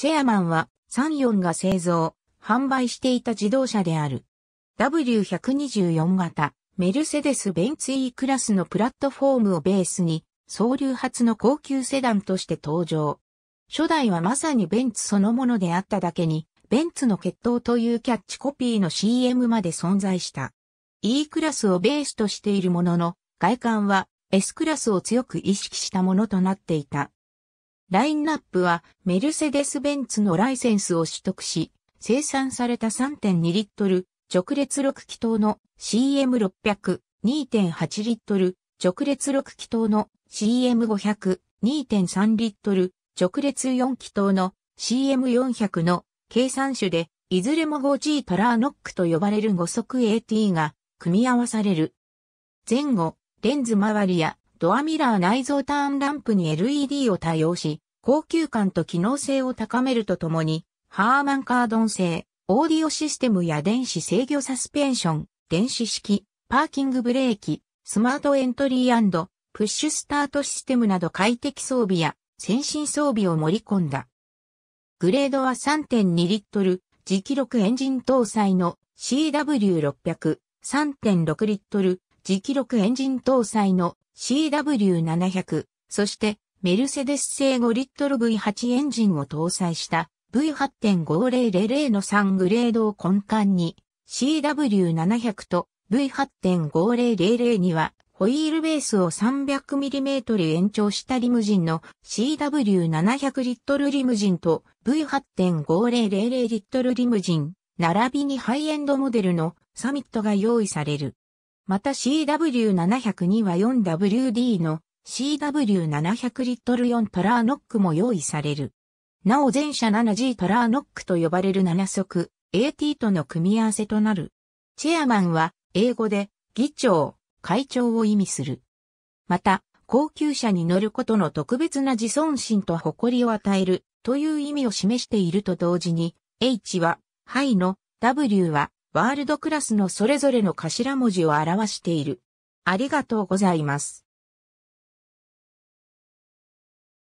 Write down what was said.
チェアマンはサンヨンが製造、販売していた自動車である。W124 型、メルセデス・ベンツ E クラスのプラットフォームをベースに、総流発の高級セダンとして登場。初代はまさにベンツそのものであっただけに、ベンツの決闘というキャッチコピーの CM まで存在した。E クラスをベースとしているものの、外観は S クラスを強く意識したものとなっていた。ラインナップはメルセデス・ベンツのライセンスを取得し、生産された3.2リットル直列6気筒の CM600、2.8リットル直列6気筒の CM500、2.3リットル直列4気筒の CM400 の計算種で、いずれも 5G パラーノックと呼ばれる5速 AT が組み合わされる。前後、レンズ周りやドアミラー内蔵ターンランプに LED を多用し、高級感と機能性を高めるとともに、ハーマンカードン製、オーディオシステムや電子制御サスペンション、電子式、パーキングブレーキ、スマートエントリープッシュスタートシステムなど快適装備や先進装備を盛り込んだ。グレードは3.2リットル、磁気力エンジン搭載の CW600、3.6リットル、磁気力エンジン搭載の CW700、そしてメルセデス製5リットル V8 エンジンを搭載した V8.5000 の3グレードを根幹に CW700 と V8.5000 にはホイールベースを 300mm 延長したリムジンの CW700 リットルリムジンと V8.5000 リットルリムジン、並びにハイエンドモデルのサミットが用意される。また CW702 は 4WD の CW700 リットル4トラーノックも用意される。なお前者 7G トラーノックと呼ばれる7足 AT との組み合わせとなる。チェアマンは英語で議長、会長を意味する。また、高級車に乗ることの特別な自尊心と誇りを与えるという意味を示していると同時に、H は、ハイの、W は、ワールドクラスのそれぞれの頭文字を表している。ありがとうございます。